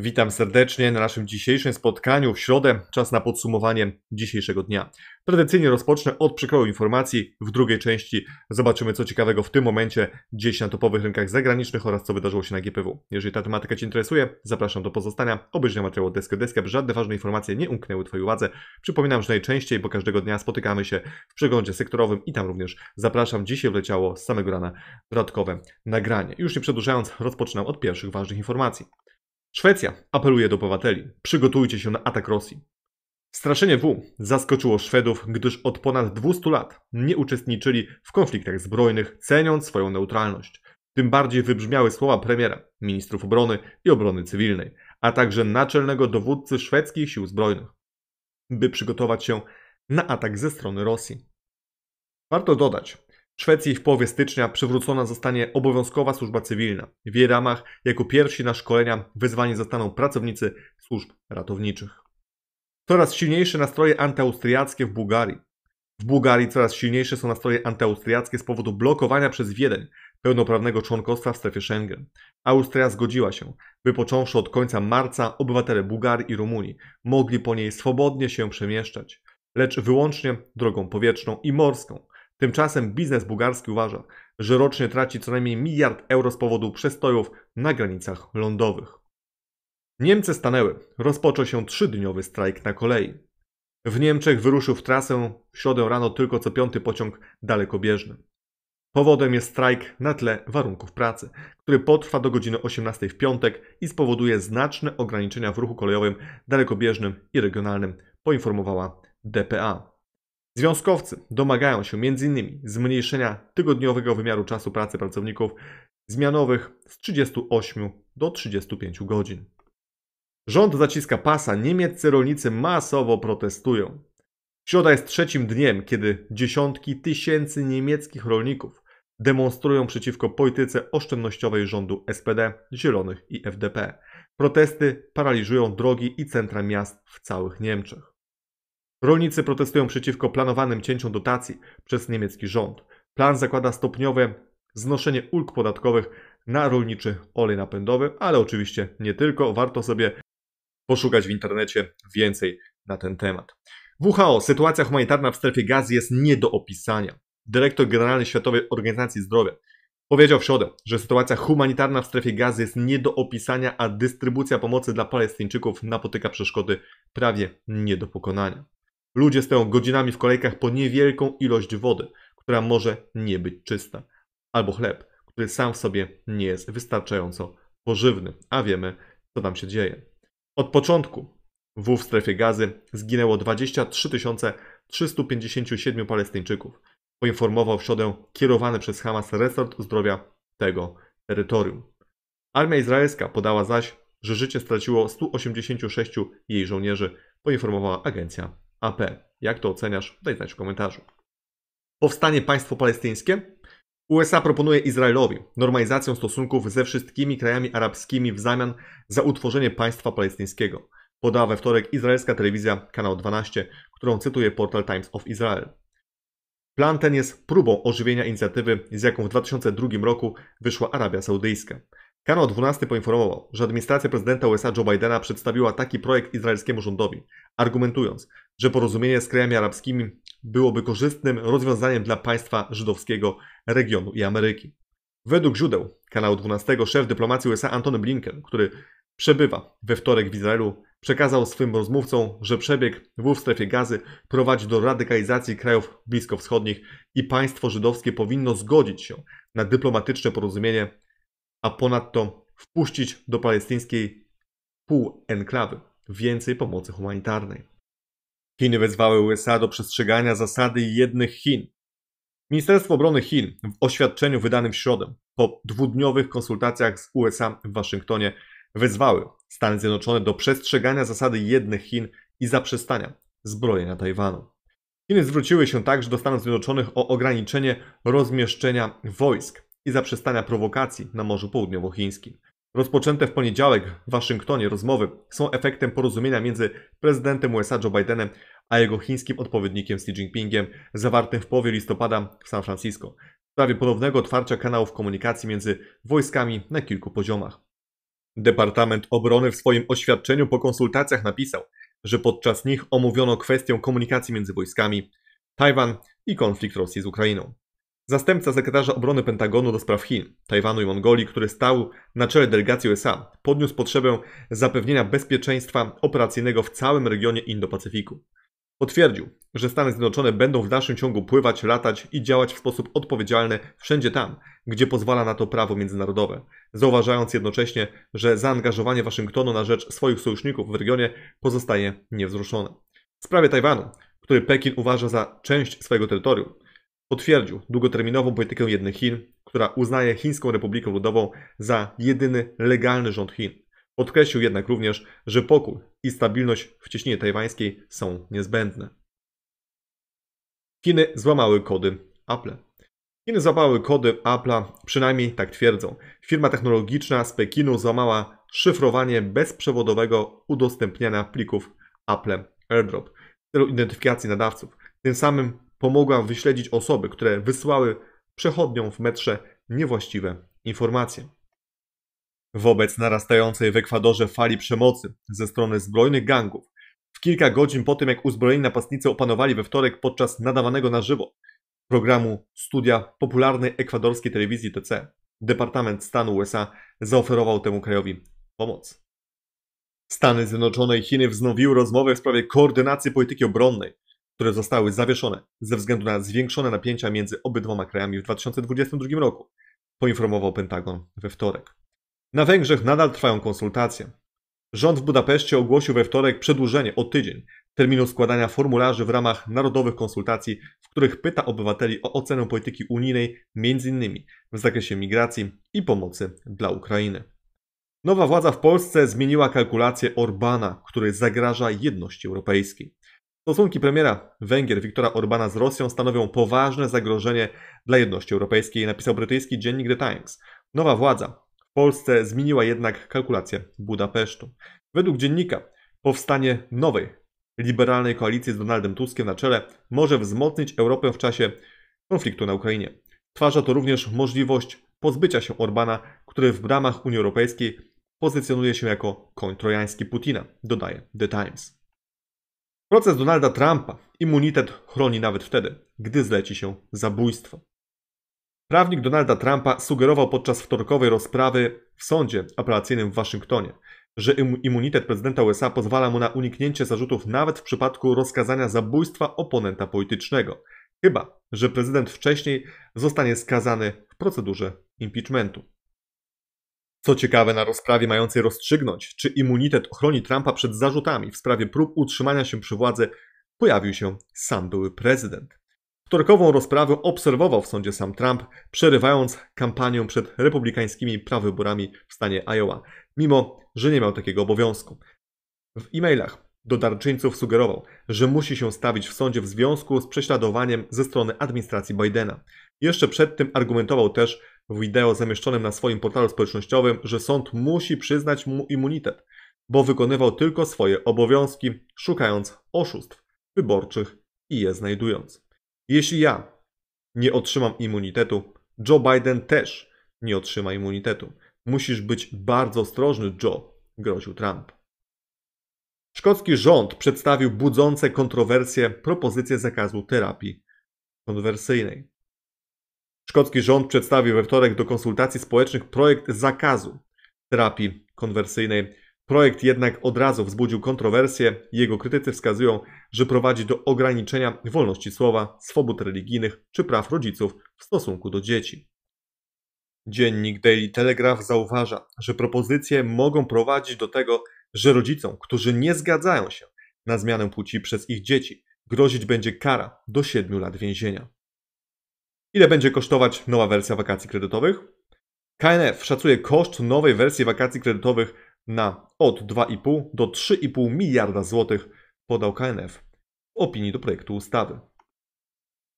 Witam serdecznie na naszym dzisiejszym spotkaniu w środę. Czas na podsumowanie dzisiejszego dnia. Tradycyjnie rozpocznę od przekroju informacji. W drugiej części zobaczymy, co ciekawego w tym momencie gdzieś na topowych rynkach zagranicznych oraz co wydarzyło się na GPW. Jeżeli ta tematyka Cię interesuje, zapraszam do pozostania. Obejrzyj materiał od deski do deski, aby żadne ważne informacje nie umknęły Twojej uwadze. Przypominam, że najczęściej, bo każdego dnia spotykamy się w przeglądzie sektorowym i tam również zapraszam. Dzisiaj wleciało z samego rana dodatkowe nagranie. Już nie przedłużając, rozpoczynam od pierwszych ważnych informacji. Szwecja apeluje do obywateli: przygotujcie się na atak Rosji. Straszenie W zaskoczyło Szwedów, gdyż od ponad 200 lat nie uczestniczyli w konfliktach zbrojnych, ceniąc swoją neutralność. Tym bardziej wybrzmiały słowa premiera, ministrów obrony i obrony cywilnej, a także naczelnego dowódcy szwedzkich sił zbrojnych, by przygotować się na atak ze strony Rosji. Warto dodać, w Szwecji w połowie stycznia przywrócona zostanie obowiązkowa służba cywilna. W jej ramach jako pierwsi na szkolenia wyzwani zostaną pracownicy służb ratowniczych. Coraz silniejsze nastroje antyaustriackie w Bułgarii. W Bułgarii coraz silniejsze są nastroje antyaustriackie z powodu blokowania przez Wiedeń pełnoprawnego członkostwa w strefie Schengen. Austria zgodziła się, by począwszy od końca marca obywatele Bułgarii i Rumunii mogli po niej swobodnie się przemieszczać, lecz wyłącznie drogą powietrzną i morską, Tymczasem biznes bułgarski uważa, że rocznie traci co najmniej miliard euro z powodu przestojów na granicach lądowych. Niemcy stanęły. Rozpoczął się trzydniowy strajk na kolei. W Niemczech wyruszył w trasę w środę rano tylko co piąty pociąg dalekobieżny. Powodem jest strajk na tle warunków pracy, który potrwa do godziny 18 w piątek i spowoduje znaczne ograniczenia w ruchu kolejowym dalekobieżnym i regionalnym, poinformowała DPA. Związkowcy domagają się m.in. zmniejszenia tygodniowego wymiaru czasu pracy pracowników zmianowych z 38 do 35 godzin. Rząd zaciska pasa, niemieccy rolnicy masowo protestują. Środa jest trzecim dniem, kiedy dziesiątki tysięcy niemieckich rolników demonstrują przeciwko polityce oszczędnościowej rządu SPD, Zielonych i FDP. Protesty paraliżują drogi i centra miast w całych Niemczech. Rolnicy protestują przeciwko planowanym cięciom dotacji przez niemiecki rząd. Plan zakłada stopniowe znoszenie ulg podatkowych na rolniczy olej napędowy, ale oczywiście nie tylko. Warto sobie poszukać w internecie więcej na ten temat. WHO. Sytuacja humanitarna w strefie gazy jest nie do opisania. Dyrektor Generalny Światowej Organizacji Zdrowia powiedział w środę, że sytuacja humanitarna w strefie gazy jest nie do opisania, a dystrybucja pomocy dla Palestyńczyków napotyka przeszkody prawie nie do pokonania. Ludzie stoją godzinami w kolejkach po niewielką ilość wody, która może nie być czysta, albo chleb, który sam w sobie nie jest wystarczająco pożywny, a wiemy, co tam się dzieje. Od początku w, w strefie gazy zginęło 23 357 Palestyńczyków, poinformował w środę kierowany przez Hamas resort zdrowia tego terytorium. Armia izraelska podała zaś, że życie straciło 186 jej żołnierzy, poinformowała agencja AP. Jak to oceniasz? Daj znać w komentarzu. Powstanie państwo palestyńskie? USA proponuje Izraelowi normalizację stosunków ze wszystkimi krajami arabskimi w zamian za utworzenie państwa palestyńskiego. Podała we wtorek izraelska telewizja Kanał 12, którą cytuje portal Times of Israel. Plan ten jest próbą ożywienia inicjatywy, z jaką w 2002 roku wyszła Arabia Saudyjska. Kanał 12 poinformował, że administracja prezydenta USA Joe Bidena przedstawiła taki projekt izraelskiemu rządowi, argumentując, że porozumienie z krajami arabskimi byłoby korzystnym rozwiązaniem dla państwa żydowskiego regionu i Ameryki. Według źródeł kanału 12 szef dyplomacji USA Antony Blinken, który przebywa we wtorek w Izraelu, przekazał swym rozmówcom, że przebieg w strefie gazy prowadzi do radykalizacji krajów bliskowschodnich i państwo żydowskie powinno zgodzić się na dyplomatyczne porozumienie, a ponadto wpuścić do palestyńskiej półenklawy więcej pomocy humanitarnej. Chiny wezwały USA do przestrzegania zasady jednych Chin. Ministerstwo Obrony Chin w oświadczeniu wydanym w środę po dwudniowych konsultacjach z USA w Waszyngtonie wezwały Stany Zjednoczone do przestrzegania zasady jednych Chin i zaprzestania zbrojenia Tajwanu. Chiny zwróciły się także do Stanów Zjednoczonych o ograniczenie rozmieszczenia wojsk i zaprzestania prowokacji na Morzu Południowochińskim. Rozpoczęte w poniedziałek w Waszyngtonie rozmowy są efektem porozumienia między prezydentem USA Joe Bidenem a jego chińskim odpowiednikiem Xi Jinpingiem, zawartym w połowie listopada w San Francisco, w sprawie ponownego otwarcia kanałów komunikacji między wojskami na kilku poziomach. Departament Obrony w swoim oświadczeniu po konsultacjach napisał, że podczas nich omówiono kwestię komunikacji między wojskami, Tajwan i konflikt Rosji z Ukrainą. Zastępca sekretarza obrony Pentagonu do spraw Chin, Tajwanu i Mongolii, który stał na czele delegacji USA, podniósł potrzebę zapewnienia bezpieczeństwa operacyjnego w całym regionie Indo-Pacyfiku. Potwierdził, że Stany Zjednoczone będą w dalszym ciągu pływać, latać i działać w sposób odpowiedzialny wszędzie tam, gdzie pozwala na to prawo międzynarodowe, zauważając jednocześnie, że zaangażowanie Waszyngtonu na rzecz swoich sojuszników w regionie pozostaje niewzruszone. W sprawie Tajwanu, który Pekin uważa za część swojego terytorium, Potwierdził długoterminową politykę jednych Chin, która uznaje Chińską Republikę Ludową za jedyny legalny rząd Chin. Podkreślił jednak również, że pokój i stabilność w cieśninie tajwańskiej są niezbędne. Chiny złamały kody Apple. Chiny złamały kody Apple'a, przynajmniej tak twierdzą. Firma technologiczna z Pekinu złamała szyfrowanie bezprzewodowego udostępniania plików Apple AirDrop w celu identyfikacji nadawców. Tym samym pomogła wyśledzić osoby, które wysłały przechodnią w metrze niewłaściwe informacje. Wobec narastającej w Ekwadorze fali przemocy ze strony zbrojnych gangów, w kilka godzin po tym jak uzbrojeni napastnicy opanowali we wtorek podczas nadawanego na żywo programu studia popularnej ekwadorskiej telewizji TC, Departament Stanu USA zaoferował temu krajowi pomoc. Stany Zjednoczone i Chiny wznowiły rozmowę w sprawie koordynacji polityki obronnej które zostały zawieszone ze względu na zwiększone napięcia między obydwoma krajami w 2022 roku, poinformował Pentagon we wtorek. Na Węgrzech nadal trwają konsultacje. Rząd w Budapeszcie ogłosił we wtorek przedłużenie o tydzień terminu składania formularzy w ramach narodowych konsultacji, w których pyta obywateli o ocenę polityki unijnej, m.in. w zakresie migracji i pomocy dla Ukrainy. Nowa władza w Polsce zmieniła kalkulację Orbana, który zagraża jedności europejskiej. Stosunki premiera Węgier Viktora Orbana z Rosją stanowią poważne zagrożenie dla jedności europejskiej, napisał brytyjski dziennik The Times. Nowa władza w Polsce zmieniła jednak kalkulację Budapesztu. Według dziennika powstanie nowej liberalnej koalicji z Donaldem Tuskiem na czele może wzmocnić Europę w czasie konfliktu na Ukrainie. Twarza to również możliwość pozbycia się Orbana, który w bramach Unii Europejskiej pozycjonuje się jako koń trojański Putina, dodaje The Times. Proces Donalda Trumpa immunitet chroni nawet wtedy, gdy zleci się zabójstwo. Prawnik Donalda Trumpa sugerował podczas wtorkowej rozprawy w sądzie apelacyjnym w Waszyngtonie, że immunitet prezydenta USA pozwala mu na uniknięcie zarzutów nawet w przypadku rozkazania zabójstwa oponenta politycznego, chyba że prezydent wcześniej zostanie skazany w procedurze impeachmentu. Co ciekawe, na rozprawie mającej rozstrzygnąć, czy immunitet ochroni Trumpa przed zarzutami w sprawie prób utrzymania się przy władzy, pojawił się sam były prezydent. Wtorkową rozprawę obserwował w sądzie sam Trump, przerywając kampanię przed republikańskimi prawyborami w stanie Iowa, mimo że nie miał takiego obowiązku. W e-mailach do darczyńców sugerował, że musi się stawić w sądzie w związku z prześladowaniem ze strony administracji Bidena. Jeszcze przed tym argumentował też, w wideo zamieszczonym na swoim portalu społecznościowym, że sąd musi przyznać mu immunitet, bo wykonywał tylko swoje obowiązki, szukając oszustw wyborczych i je znajdując. Jeśli ja nie otrzymam immunitetu, Joe Biden też nie otrzyma immunitetu. Musisz być bardzo ostrożny, Joe, groził Trump. Szkocki rząd przedstawił budzące kontrowersje propozycję zakazu terapii konwersyjnej. Szkocki rząd przedstawił we wtorek do konsultacji społecznych projekt zakazu terapii konwersyjnej. Projekt jednak od razu wzbudził kontrowersje. Jego krytycy wskazują, że prowadzi do ograniczenia wolności słowa, swobód religijnych czy praw rodziców w stosunku do dzieci. Dziennik Daily Telegraph zauważa, że propozycje mogą prowadzić do tego, że rodzicom, którzy nie zgadzają się na zmianę płci przez ich dzieci, grozić będzie kara do 7 lat więzienia. Ile będzie kosztować nowa wersja wakacji kredytowych? KNF szacuje koszt nowej wersji wakacji kredytowych na od 2,5 do 3,5 miliarda złotych, podał KNF w opinii do projektu ustawy.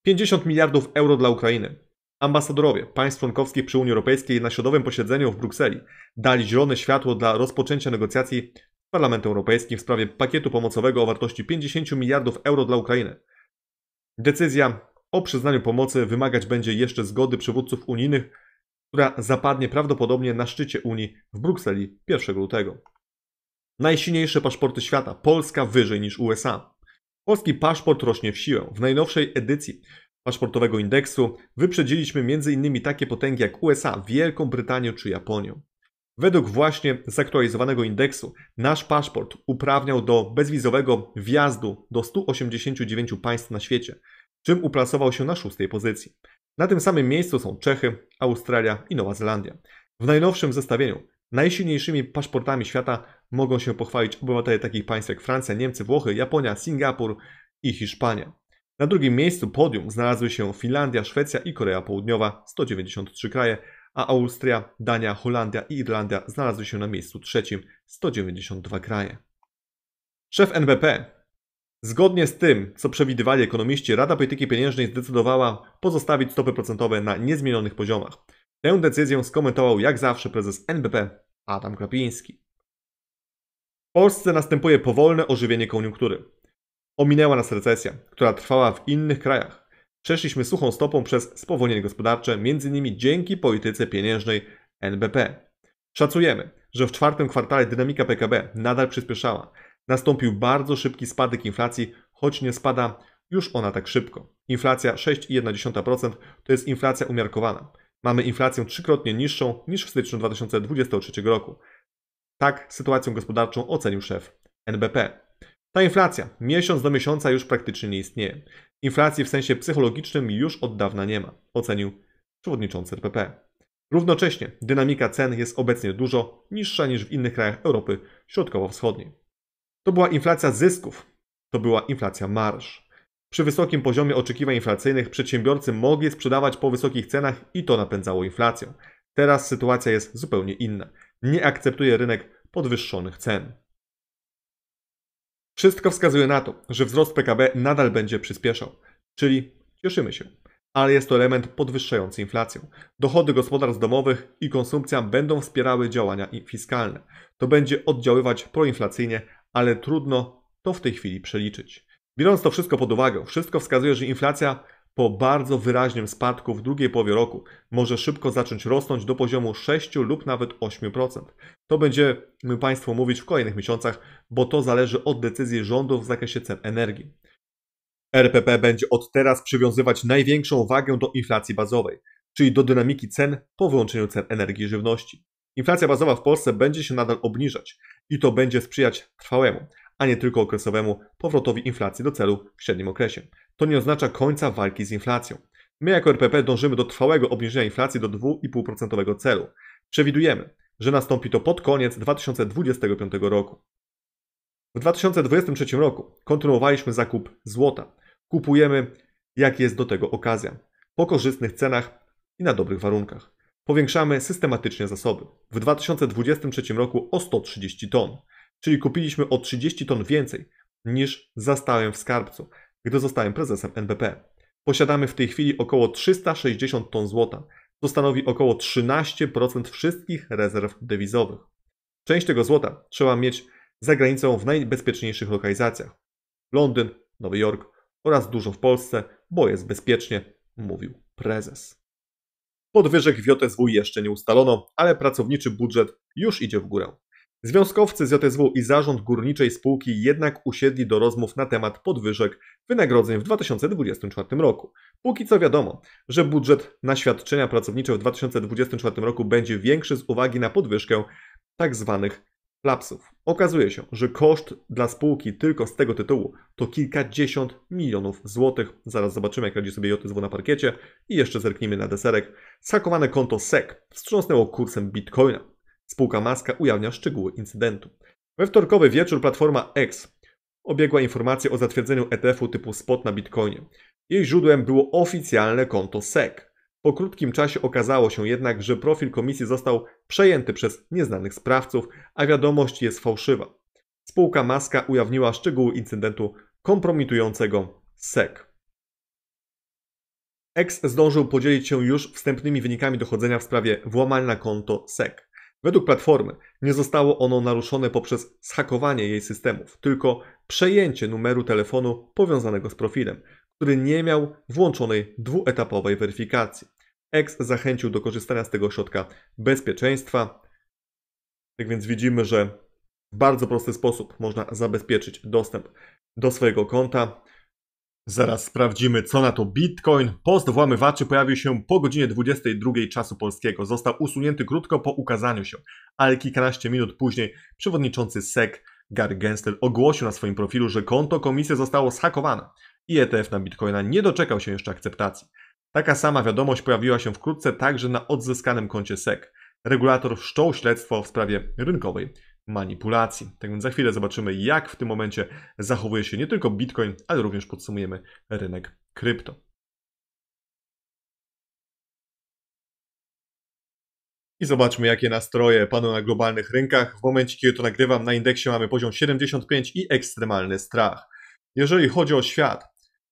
50 miliardów euro dla Ukrainy. Ambasadorowie państw członkowskich przy Unii Europejskiej na środowym posiedzeniu w Brukseli dali zielone światło dla rozpoczęcia negocjacji z Parlamentem Europejskim w sprawie pakietu pomocowego o wartości 50 miliardów euro dla Ukrainy. Decyzja o przyznaniu pomocy wymagać będzie jeszcze zgody przywódców unijnych, która zapadnie prawdopodobnie na szczycie Unii w Brukseli 1 lutego. Najsilniejsze paszporty świata Polska wyżej niż USA. Polski paszport rośnie w siłę. W najnowszej edycji paszportowego indeksu wyprzedziliśmy m.in. takie potęgi jak USA, Wielką Brytanię czy Japonię. Według właśnie zaktualizowanego indeksu nasz paszport uprawniał do bezwizowego wjazdu do 189 państw na świecie czym uplasował się na szóstej pozycji. Na tym samym miejscu są Czechy, Australia i Nowa Zelandia. W najnowszym zestawieniu najsilniejszymi paszportami świata mogą się pochwalić obywatele takich państw jak Francja, Niemcy, Włochy, Japonia, Singapur i Hiszpania. Na drugim miejscu podium znalazły się Finlandia, Szwecja i Korea Południowa 193 kraje, a Austria, Dania, Holandia i Irlandia znalazły się na miejscu trzecim 192 kraje. Szef NBP Zgodnie z tym, co przewidywali ekonomiści, Rada Polityki Pieniężnej zdecydowała pozostawić stopy procentowe na niezmienionych poziomach. Tę decyzję skomentował jak zawsze prezes NBP Adam Krapiński. W Polsce następuje powolne ożywienie koniunktury. Ominęła nas recesja, która trwała w innych krajach. Przeszliśmy suchą stopą przez spowolnienie gospodarcze, m.in. dzięki polityce pieniężnej NBP. Szacujemy, że w czwartym kwartale dynamika PKB nadal przyspieszała, nastąpił bardzo szybki spadek inflacji, choć nie spada już ona tak szybko. Inflacja 6,1% to jest inflacja umiarkowana. Mamy inflację trzykrotnie niższą niż w styczniu 2023 roku. Tak sytuację gospodarczą ocenił szef NBP. Ta inflacja miesiąc do miesiąca już praktycznie nie istnieje. Inflacji w sensie psychologicznym już od dawna nie ma, ocenił przewodniczący RPP. Równocześnie dynamika cen jest obecnie dużo niższa niż w innych krajach Europy Środkowo-Wschodniej. To była inflacja zysków, to była inflacja marsz. Przy wysokim poziomie oczekiwań inflacyjnych przedsiębiorcy mogli sprzedawać po wysokich cenach i to napędzało inflację. Teraz sytuacja jest zupełnie inna. Nie akceptuje rynek podwyższonych cen. Wszystko wskazuje na to, że wzrost PKB nadal będzie przyspieszał, czyli cieszymy się, ale jest to element podwyższający inflację. Dochody gospodarstw domowych i konsumpcja będą wspierały działania fiskalne. To będzie oddziaływać proinflacyjnie, ale trudno to w tej chwili przeliczyć. Biorąc to wszystko pod uwagę, wszystko wskazuje, że inflacja po bardzo wyraźnym spadku w drugiej połowie roku może szybko zacząć rosnąć do poziomu 6 lub nawet 8%. To będziemy Państwu mówić w kolejnych miesiącach, bo to zależy od decyzji rządów w zakresie cen energii. RPP będzie od teraz przywiązywać największą wagę do inflacji bazowej, czyli do dynamiki cen po wyłączeniu cen energii i żywności. Inflacja bazowa w Polsce będzie się nadal obniżać i to będzie sprzyjać trwałemu, a nie tylko okresowemu powrotowi inflacji do celu w średnim okresie. To nie oznacza końca walki z inflacją. My jako RPP dążymy do trwałego obniżenia inflacji do 2,5% celu. Przewidujemy, że nastąpi to pod koniec 2025 roku. W 2023 roku kontynuowaliśmy zakup złota. Kupujemy, jak jest do tego okazja, po korzystnych cenach i na dobrych warunkach. Powiększamy systematycznie zasoby. W 2023 roku o 130 ton, czyli kupiliśmy o 30 ton więcej niż zastałem w skarbcu, gdy zostałem prezesem NBP. Posiadamy w tej chwili około 360 ton złota, co stanowi około 13% wszystkich rezerw dewizowych. Część tego złota trzeba mieć za granicą w najbezpieczniejszych lokalizacjach. Londyn, Nowy Jork oraz dużo w Polsce, bo jest bezpiecznie, mówił prezes. Podwyżek w JSW jeszcze nie ustalono, ale pracowniczy budżet już idzie w górę. Związkowcy z JSW i zarząd górniczej spółki jednak usiedli do rozmów na temat podwyżek wynagrodzeń w 2024 roku. Póki co wiadomo, że budżet na świadczenia pracownicze w 2024 roku będzie większy z uwagi na podwyżkę tzw. Tak lapsów. Okazuje się, że koszt dla spółki tylko z tego tytułu to kilkadziesiąt milionów złotych. Zaraz zobaczymy, jak radzi sobie JTZW na parkiecie i jeszcze zerknijmy na deserek. Sakowane konto SEC wstrząsnęło kursem Bitcoina. Spółka Maska ujawnia szczegóły incydentu. We wtorkowy wieczór platforma X obiegła informację o zatwierdzeniu ETF-u typu spot na Bitcoinie. Jej źródłem było oficjalne konto SEC. Po krótkim czasie okazało się jednak, że profil komisji został przejęty przez nieznanych sprawców, a wiadomość jest fałszywa. Spółka Maska ujawniła szczegóły incydentu kompromitującego SEC. Ex zdążył podzielić się już wstępnymi wynikami dochodzenia w sprawie włamania na konto SEC. Według platformy nie zostało ono naruszone poprzez schakowanie jej systemów, tylko przejęcie numeru telefonu powiązanego z profilem który nie miał włączonej dwuetapowej weryfikacji. X zachęcił do korzystania z tego środka bezpieczeństwa. Tak więc widzimy, że w bardzo prosty sposób można zabezpieczyć dostęp do swojego konta. Zaraz sprawdzimy, co na to Bitcoin. Post włamywaczy pojawił się po godzinie 22 czasu polskiego. Został usunięty krótko po ukazaniu się, ale kilkanaście minut później przewodniczący SEC Gary Gensler ogłosił na swoim profilu, że konto komisji zostało zhakowane i ETF na Bitcoina nie doczekał się jeszcze akceptacji. Taka sama wiadomość pojawiła się wkrótce także na odzyskanym koncie SEC. Regulator wszczął śledztwo w sprawie rynkowej manipulacji. Tak więc za chwilę zobaczymy, jak w tym momencie zachowuje się nie tylko Bitcoin, ale również podsumujemy rynek krypto. I zobaczmy, jakie nastroje panują na globalnych rynkach. W momencie, kiedy to nagrywam, na indeksie mamy poziom 75 i ekstremalny strach. Jeżeli chodzi o świat,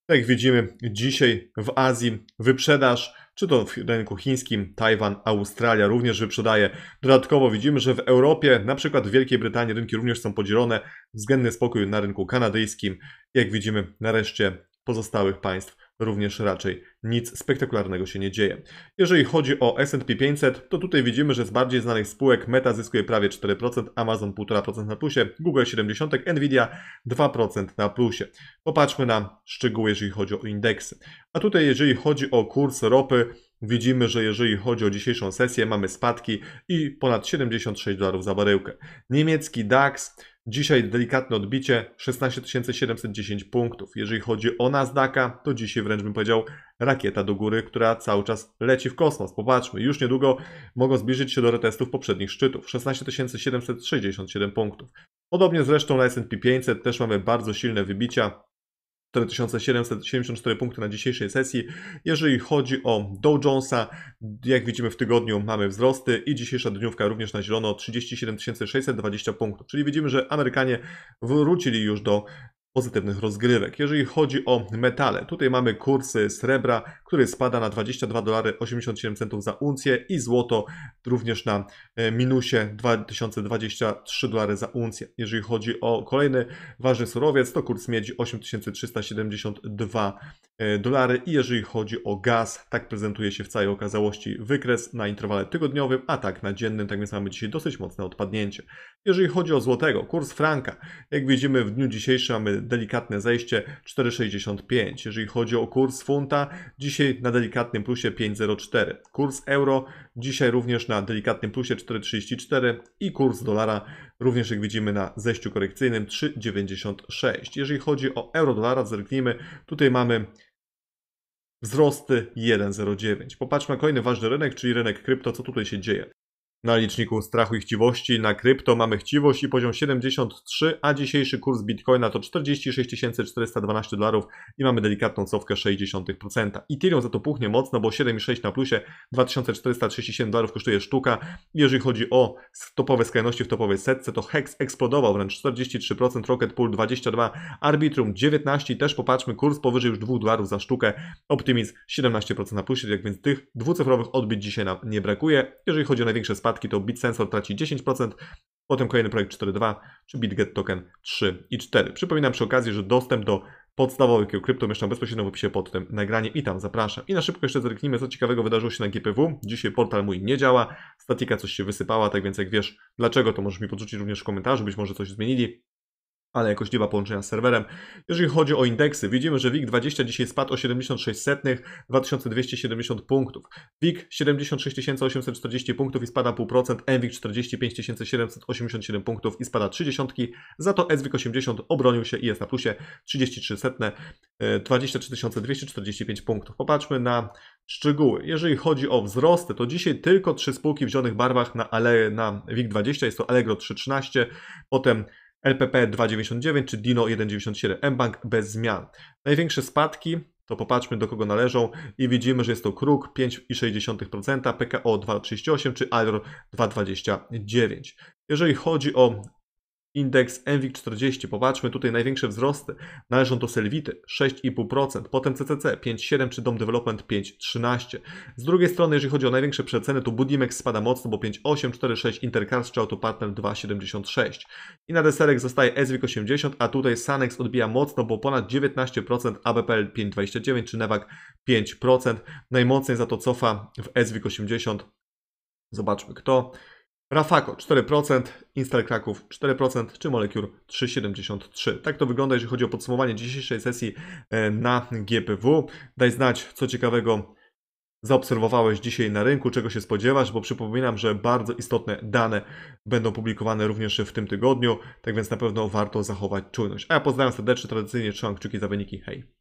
tak jak widzimy dzisiaj w Azji wyprzedaż, czy to w rynku chińskim, Tajwan, Australia również wyprzedaje. Dodatkowo widzimy, że w Europie, na przykład w Wielkiej Brytanii rynki również są podzielone. Względny spokój na rynku kanadyjskim, jak widzimy nareszcie pozostałych państw również raczej nic spektakularnego się nie dzieje. Jeżeli chodzi o S&P 500, to tutaj widzimy, że z bardziej znanych spółek Meta zyskuje prawie 4%, Amazon 1,5% na plusie, Google 70%, Nvidia 2% na plusie. Popatrzmy na szczegóły, jeżeli chodzi o indeksy. A tutaj, jeżeli chodzi o kurs ropy, Widzimy, że jeżeli chodzi o dzisiejszą sesję, mamy spadki i ponad 76 dolarów za baryłkę. Niemiecki DAX Dzisiaj delikatne odbicie 16 710 punktów. Jeżeli chodzi o Nasdaqa, to dzisiaj wręcz bym powiedział rakieta do góry, która cały czas leci w kosmos. Popatrzmy, już niedługo mogą zbliżyć się do retestów poprzednich szczytów. 16 767 punktów. Podobnie zresztą na S&P 500 też mamy bardzo silne wybicia. 4774 punkty na dzisiejszej sesji. Jeżeli chodzi o Dow Jonesa, jak widzimy w tygodniu mamy wzrosty i dzisiejsza dniówka również na zielono 37 620 punktów. Czyli widzimy, że Amerykanie wrócili już do pozytywnych rozgrywek. Jeżeli chodzi o metale, tutaj mamy kurs srebra, który spada na 22 dolary 87 centów za uncję i złoto również na e, minusie 2023 dolary za uncję. Jeżeli chodzi o kolejny ważny surowiec, to kurs miedzi 8372 e, dolary i jeżeli chodzi o gaz, tak prezentuje się w całej okazałości wykres na interwale tygodniowym, a tak na dziennym, tak więc mamy dzisiaj dosyć mocne odpadnięcie. Jeżeli chodzi o złotego, kurs franka, jak widzimy w dniu dzisiejszym mamy delikatne zejście 4,65. Jeżeli chodzi o kurs funta, dzisiaj na delikatnym plusie 5,04. Kurs euro dzisiaj również na delikatnym plusie 4,34 i kurs dolara również jak widzimy na zejściu korekcyjnym 3,96. Jeżeli chodzi o euro dolara, zerknijmy, tutaj mamy wzrosty 1,09. Popatrzmy na kolejny ważny rynek, czyli rynek krypto, co tutaj się dzieje. Na liczniku strachu i chciwości na krypto mamy chciwość i poziom 73, a dzisiejszy kurs Bitcoina to 46 412 dolarów i mamy delikatną cofkę 0,6%. Ethereum za to puchnie mocno, bo 7,6 na plusie, 2437 dolarów kosztuje sztuka. Jeżeli chodzi o topowe skrajności w topowej setce, to Hex eksplodował wręcz 43%, Rocket Pool 22, Arbitrum 19 też popatrzmy, kurs powyżej już 2 dolarów za sztukę, Optimizm 17% na plusie, tak więc tych dwucyfrowych odbić dzisiaj nam nie brakuje. Jeżeli chodzi o największe spadki, spadki to BitSensor traci 10%, potem kolejny projekt 4.2 czy BitGet Token 3 i 4. Przypominam przy okazji, że dostęp do podstawowych krypto umieszczam bezpośrednio w opisie pod tym nagranie i tam zapraszam. I na szybko jeszcze zerknijmy, co ciekawego wydarzyło się na GPW. Dzisiaj portal mój nie działa, statika coś się wysypała, tak więc jak wiesz dlaczego, to możesz mi podrzucić również w komentarzu, być może coś zmienili ale jakoś nie ma połączenia z serwerem. Jeżeli chodzi o indeksy, widzimy, że WIG20 dzisiaj spadł o 76 setnych, 2270 punktów. WIG 76840 punktów i spada 0,5%, MWIG 45787 787 punktów i spada 30, za to SWIG 80 obronił się i jest na plusie 33 setne, 23245 e, punktów. Popatrzmy na szczegóły. Jeżeli chodzi o wzrosty, to dzisiaj tylko trzy spółki w zielonych barwach na, ale, na WIG20, jest to Allegro 313, potem LPP 2,99 czy Dino 1,97. mBank bez zmian. Największe spadki to popatrzmy do kogo należą i widzimy, że jest to Kruk 5,6%, PKO 2,38 czy Alor 2,29. Jeżeli chodzi o indeks MWIG40, popatrzmy tutaj największe wzrosty, należą do Selwity 6,5%, potem CCC 5,7 czy Dom Development 5,13. Z drugiej strony, jeżeli chodzi o największe przeceny, to Budimex spada mocno, bo 5,8,4,6% 4,6 Intercars czy Autopartner 2,76. I na deserek zostaje SWIG 80, a tutaj Sanex odbija mocno, bo ponad 19%, ABPL 5,29 czy Newag 5%. Najmocniej za to cofa w SWIG 80. Zobaczmy kto. Rafako 4%, Instal Kraków 4% czy Molecure 3,73. Tak to wygląda, jeżeli chodzi o podsumowanie dzisiejszej sesji e, na GPW. Daj znać, co ciekawego zaobserwowałeś dzisiaj na rynku, czego się spodziewasz, bo przypominam, że bardzo istotne dane będą publikowane również w tym tygodniu, tak więc na pewno warto zachować czujność. A ja pozdrawiam serdecznie, tradycyjnie trzymam kciuki za wyniki, hej!